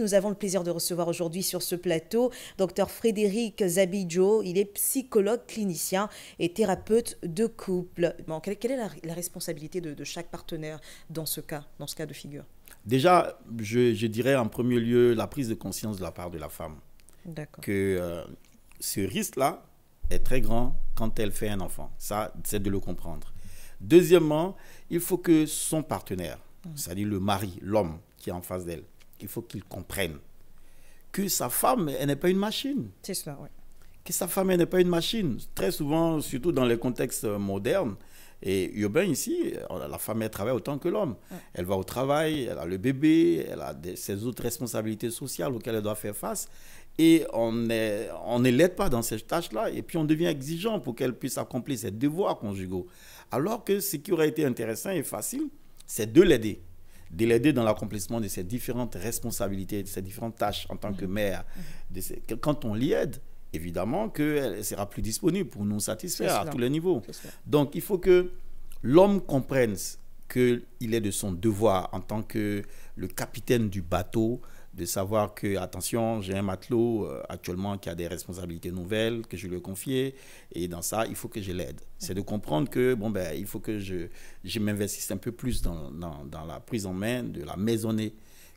Nous avons le plaisir de recevoir aujourd'hui sur ce plateau Dr Frédéric Zabidjo. Il est psychologue clinicien et thérapeute de couple. quelle, est la, responsabilité de, chaque partenaire dans ce cas, dans ce cas de figure Déjà, je, dirais en premier lieu la prise de conscience de la part de la femme. D'accord. Que euh, ce risque-là est très grand quand elle fait un enfant. Ça, c'est de le comprendre. Deuxièmement, il faut que son partenaire, mmh. c'est-à-dire le mari, l'homme qui est en face d'elle, il faut qu'ils comprennent que sa femme, elle n'est pas une machine. C'est cela, oui. Que sa femme, elle n'est pas une machine. Très souvent, surtout dans les contextes modernes, et urbains ici, la femme, elle travaille autant que l'homme. Elle va au travail, elle a le bébé, elle a ses autres responsabilités sociales auxquelles elle doit faire face. Et on, est, on ne l'aide pas dans ces tâches-là. Et puis on devient exigeant pour qu'elle puisse accomplir ses devoirs conjugaux. Alors que ce qui aurait été intéressant et facile, c'est de l'aider de l'aider dans l'accomplissement de ses différentes responsabilités, de ses différentes tâches en tant que mère. Mm-hmm. Mm-hmm. De Quand on l'y aide, évidemment elle sera plus disponible pour nous satisfaire à tous les niveaux. Donc il faut que l'homme comprenne qu'il est de son devoir en tant que le capitaine du bateau de savoir que, attention, j'ai un matelot euh, actuellement qui a des responsabilités nouvelles que je lui ai confiées, et dans ça, il faut que je l'aide. C'est de comprendre que, bon, ben, il faut que je, je m'investisse un peu plus dans, dans, la prise en main de la maisonnée,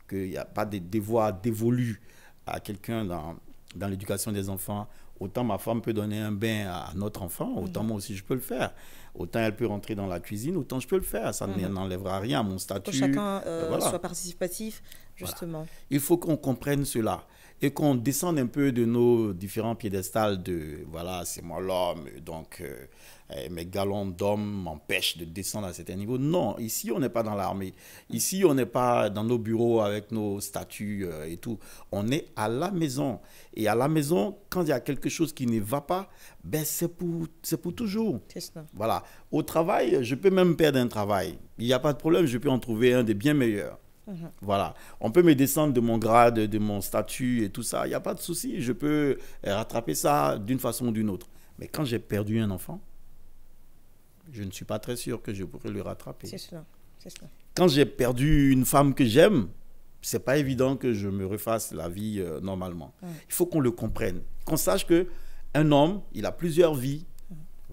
qu'il n'y a pas de devoirs dévolus à quelqu'un dans, dans l'éducation des enfants. Autant ma femme peut donner un bain à, notre enfant, autant moi aussi je peux le faire. Autant elle peut rentrer dans la cuisine, autant je peux le faire. Ça mhm. n'enlèvera rien à mon statut. Que chacun euh, euh, soit participatif justement. Il faut qu'on comprenne cela et qu'on descende un peu de nos différents piédestals de voilà, c'est moi l'homme, donc euh, eh, mes galons d'hommes m'empêchent de descendre à certains niveaux. Non, ici on n'est pas dans l'armée, ici on n'est pas dans nos bureaux avec nos statuts euh, et tout. On est à la maison. Et à la maison, quand il y a quelque chose qui ne va pas, ben c'est pour, pour toujours. Voilà. Au travail, je peux même perdre un travail. Il n'y a pas de problème, je peux en trouver un des bien meilleurs. Mhm. Voilà. On peut me descendre de mon grade, de mon statut et tout ça. Il n'y a pas de souci. Je peux euh, rattraper ça d'une façon ou d'une autre. Mais quand j'ai perdu un enfant, je ne suis pas très sûr que je pourrais le rattraper. C'est cela. Quand j'ai perdu une femme que j'aime, c'est pas évident que je me refasse la vie euh, normalement. Il faut qu'on le comprenne, qu'on sache que un homme, il a plusieurs vies,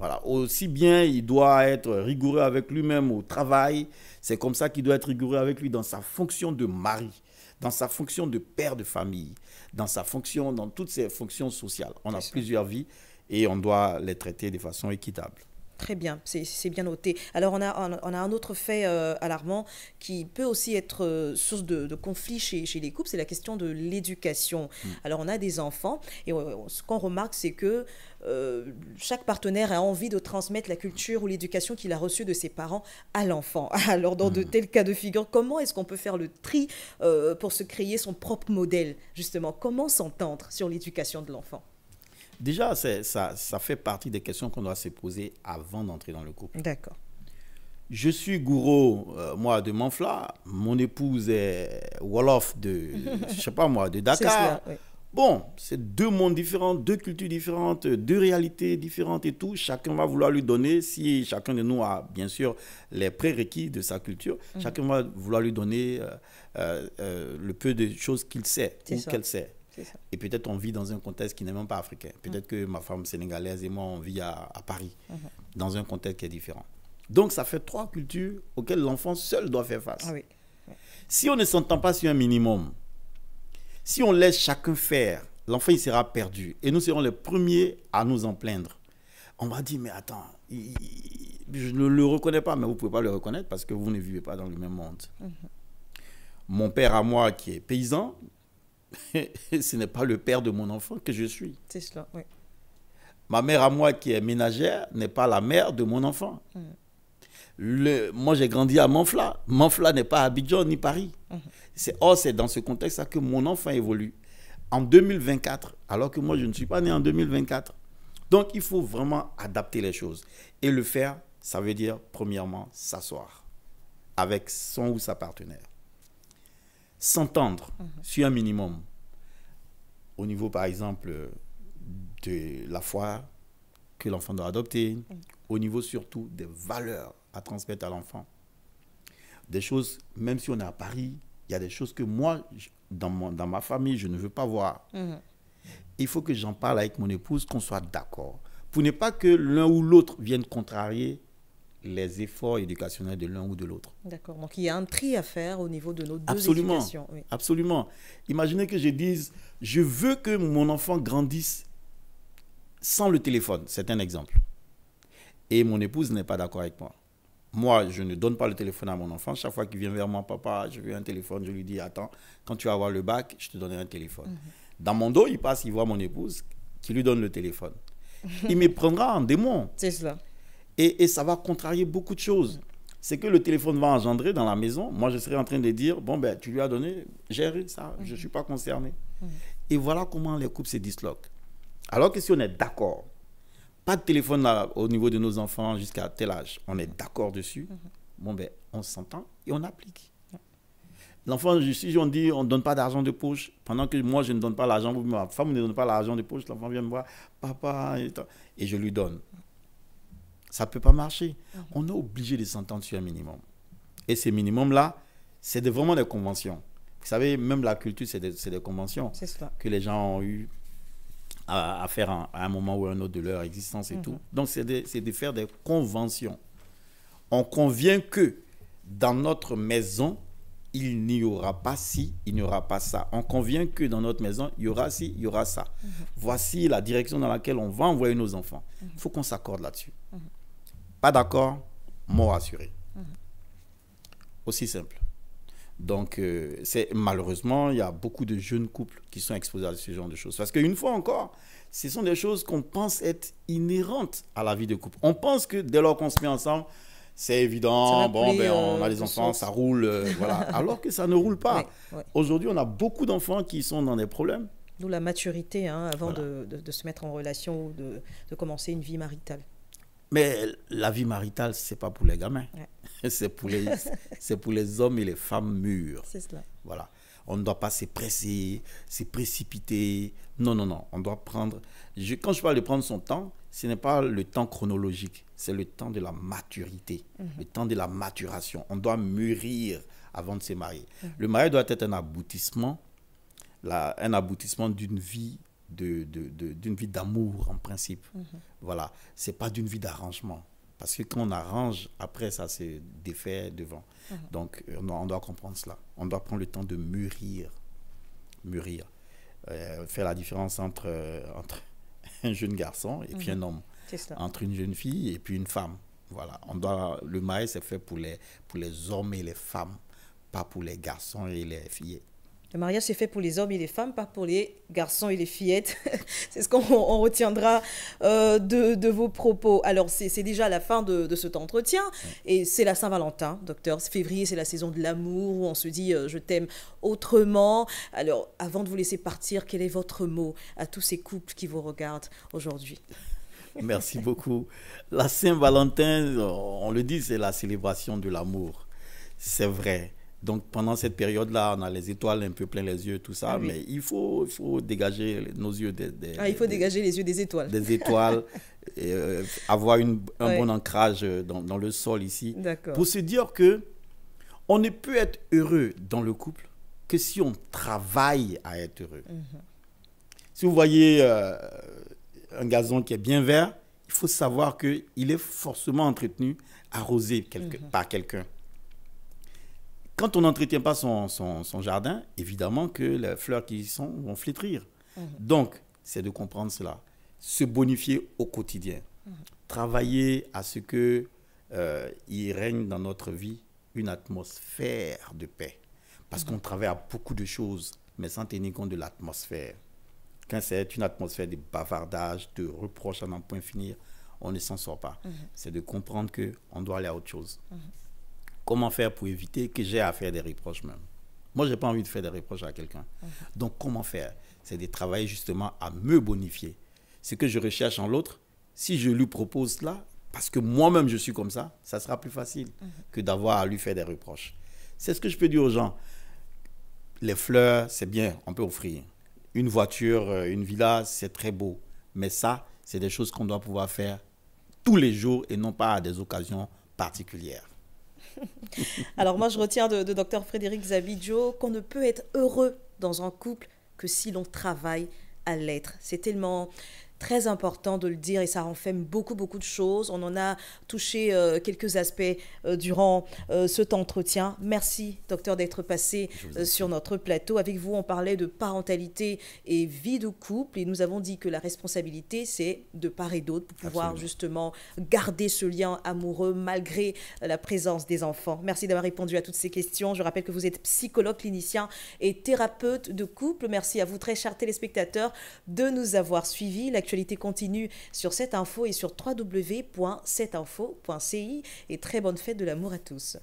voilà. Aussi bien il doit être rigoureux avec lui-même au travail, c'est comme ça qu'il doit être rigoureux avec lui dans sa fonction de mari, dans sa fonction de père de famille, dans sa fonction, dans toutes ses fonctions sociales. On a plusieurs vies et on doit les traiter de façon équitable. Très bien, c'est bien noté. Alors on a, un autre fait euh, alarmant qui peut aussi être euh, source de, de conflits chez, les couples, c'est la question de l'éducation. Hmm. Alors on a des enfants et euh, ce qu'on remarque c'est que chaque partenaire a envie de transmettre la culture ou l'éducation qu'il a reçue de ses parents à l'enfant. Alors dans de hmm. tels cas de figure, comment est-ce qu'on peut faire le tri pour se créer son propre modèle justement Comment s'entendre sur l'éducation de l'enfant Déjà, ça, ça fait partie des questions qu'on doit se poser avant d'entrer dans le couple. D'accord. Je suis gourou, euh, moi, de Manfla. Mon épouse est Wolof de, je sais pas moi, de Dakar. Bon, c'est deux mondes différents, deux cultures différentes, deux réalités différentes et tout. Chacun va vouloir lui donner, si chacun de nous a bien sûr les prérequis de sa culture, mhm. chacun va vouloir lui donner euh, euh, le peu de choses qu'il sait ou qu'elle sait. Et peut-être on vit dans un contexte qui n'est même pas africain. Peut-être que ma femme sénégalaise et moi, on vit à, Paris, mhm. dans un contexte qui est différent. Donc ça fait trois cultures auxquelles l'enfant seul doit faire face. Si on ne s'entend pas sur un minimum, si on laisse chacun faire, l'enfant il sera perdu et nous serons les premiers à nous en plaindre. On va dire mais attends, je ne le reconnais pas, mais vous pouvez pas le reconnaître parce que vous ne vivez pas dans le même monde. Mhm. Mon père à moi qui est paysan, ce n'est pas le père de mon enfant que je suis. C'est cela, oui. Ma mère à moi qui est ménagère n'est pas la mère de mon enfant. Mm. moi, j'ai grandi à Manfla. Manfla n'est pas Abidjan ni Paris. Mm-hmm. C'est, or, c'est dans ce contexte-là que mon enfant évolue. En 2024, alors que moi, je ne suis pas né en 2024. Donc, il faut vraiment adapter les choses. Et le faire, ça veut dire, premièrement, s'asseoir avec son ou sa partenaire s'entendre mhm. sur un minimum. Au niveau, par exemple, de la foi que l'enfant doit adopter, au niveau surtout des valeurs à transmettre à l'enfant. Des choses, même si on est à Paris, il y a des choses que moi, dans, dans ma famille, je ne veux pas voir. Mhm. Il faut que j'en parle avec mon épouse, qu'on soit d'accord. Pour ne pas que l'un ou l'autre vienne contrarier les efforts éducationnels de l'un ou de l'autre. D'accord. Donc il y a un tri à faire au niveau de nos deux absolument, Absolument. Imaginez que je dise, je veux que mon enfant grandisse sans le téléphone. C'est un exemple. Et mon épouse n'est pas d'accord avec moi. Moi, je ne donne pas le téléphone à mon enfant. Chaque fois qu'il vient vers moi, papa, je veux un téléphone, je lui dis, attends, quand tu vas avoir le bac, je te donnerai un téléphone. Mhm. Dans mon dos, il passe, il voit mon épouse qui lui donne le téléphone. Il me prendra en démon. C'est cela. Et, ça va contrarier beaucoup de choses. C'est que le téléphone va engendrer dans la maison. Moi, je serais en train de dire, bon, ben, tu lui as donné, gère ça, je ne mhm. suis pas concerné. Mhm. Et voilà comment les couples se disloquent. Alors que si on est d'accord, pas de téléphone au niveau de nos enfants jusqu'à tel âge, on est d'accord dessus, mhm. bon, ben, on s'entend et on applique. L'enfant, si on dit on ne donne pas d'argent de poche, pendant que moi je ne donne pas l'argent, ma femme ne donne pas l'argent de poche, l'enfant vient me voir, papa, et je lui donne ça ne peut pas marcher. On est obligé de s'entendre sur un minimum. Et ces minimums-là, c'est vraiment des conventions. Vous savez, même la culture, c'est des, conventions que les gens ont eu à, faire à un moment ou à un autre de leur existence et tout. Mhm. Donc, c'est de, faire des conventions. On convient que dans notre maison, il n'y aura pas ci, il n'y aura pas ça. On convient que dans notre maison, il y aura ci, il y aura ça. Mhm. Voici la direction dans laquelle on va envoyer nos enfants. Il mhm. faut qu'on s'accorde là-dessus. Pas d'accord, mort assurée. Mm-hmm. Aussi simple. Donc, euh, c'est malheureusement, il y a beaucoup de jeunes couples qui sont exposés à ce genre de choses. Parce qu'une fois encore, ce sont des choses qu'on pense être inhérentes à la vie de couple. On pense que dès lors qu'on se met ensemble, c'est évident, bon, ben, on euh, a des enfants, ça roule, euh, voilà. Alors que ça ne roule pas. Aujourd'hui, on a beaucoup d'enfants qui sont dans des problèmes. D'où la maturité, hein, avant de, se mettre en relation ou de, de commencer une vie maritale. Mais la vie maritale, n'est pas pour les gamins. c'est pour les, pour les hommes et les femmes mûrs. C'est cela. Voilà. On ne doit pas se presser, se précipiter. Non, non, non. On doit prendre. Je, quand je parle de prendre son temps, ce n'est pas le temps chronologique. C'est le temps de la maturité, mhm. le temps de la maturation. On doit mûrir avant de se marier. Mhm. Le mariage doit être un aboutissement, un aboutissement d'une vie d'une de, de, vie d'amour en principe. Mhm. Voilà, c'est pas d'une vie d'arrangement. Parce que quand on arrange, après, ça se défait devant. Mhm. Donc, euh, on doit, comprendre cela. On doit prendre le temps de mûrir. Mûrir. Euh, faire la différence entre, euh, entre un jeune garçon et puis mhm. un homme. Entre une jeune fille et puis une femme. Voilà. On doit, le mariage, c'est fait pour les, pour les hommes et les femmes, pas pour les garçons et les filles. Le mariage, c'est fait pour les hommes et les femmes, pas pour les garçons et les fillettes. c'est ce qu'on retiendra euh, de, vos propos. Alors, c'est déjà la fin de, cet entretien. Et c'est la Saint-Valentin, docteur. Février, c'est la saison de l'amour, où on se dit euh, je t'aime autrement. Alors, avant de vous laisser partir, quel est votre mot à tous ces couples qui vous regardent aujourd'hui Merci beaucoup. La Saint-Valentin, on le dit, c'est la célébration de l'amour. C'est vrai. Donc pendant cette période-là, on a les étoiles un peu plein les yeux, tout ça, ah mais il faut, il faut dégager nos yeux des... des ah, il faut dégager les yeux des étoiles. Des étoiles, euh, avoir une, un bon ancrage euh, dans, dans, le sol ici. D'accord. Pour se dire que on ne peut être heureux dans le couple que si on travaille à être heureux. Mhm. Si vous voyez euh, un gazon qui est bien vert, il faut savoir qu'il est forcément entretenu, arrosé mhm. par quelqu'un. Quand on n'entretient pas son, jardin, évidemment que les fleurs qui y sont vont flétrir. Mhm. Donc, c'est de comprendre cela. Se bonifier au quotidien. Mhm. Travailler à ce que euh, il règne dans notre vie une atmosphère de paix. Parce qu'on mhm. travaille à beaucoup de choses, mais sans tenir compte de l'atmosphère. Quand c'est une atmosphère de bavardage, de reproches à n'en point finir, on ne s'en sort pas. C'est de comprendre qu'on doit aller à autre chose. Comment faire pour éviter que j'ai à faire des reproches même Moi, j'ai n'ai pas envie de faire des reproches à quelqu'un. Mhm. Donc, comment faire C'est de travailler justement à me bonifier. Ce que je recherche en l'autre, si je lui propose cela, parce que moi-même je suis comme ça, ça sera plus facile mhm. que d'avoir à lui faire des reproches. C'est ce que je peux dire aux gens. Les fleurs, c'est bien, on peut offrir. Une voiture, euh, une villa, c'est très beau. Mais ça, c'est des choses qu'on doit pouvoir faire tous les jours et non pas à des occasions particulières. Alors moi, je retiens de, Dr Frédéric Zabidjo qu'on ne peut être heureux dans un couple que si l'on travaille à l'être. C'est tellement, très important de le dire et ça renferme beaucoup, beaucoup de choses. On en a touché euh, quelques aspects euh, durant euh, cet entretien. Merci, docteur, d'être passé sur notre plateau. Avec vous, on parlait de parentalité et vie de couple et nous avons dit que la responsabilité, c'est de part et d'autre pour pouvoir justement garder ce lien amoureux malgré la présence des enfants. Merci d'avoir répondu à toutes ces questions. Je rappelle que vous êtes psychologue clinicien et thérapeute de couple. Merci à vous, très chers téléspectateurs, de nous avoir suivis. L'actualité Actualité continue sur cette info et sur www.setinfo.ci et très bonne fête de l'amour à tous.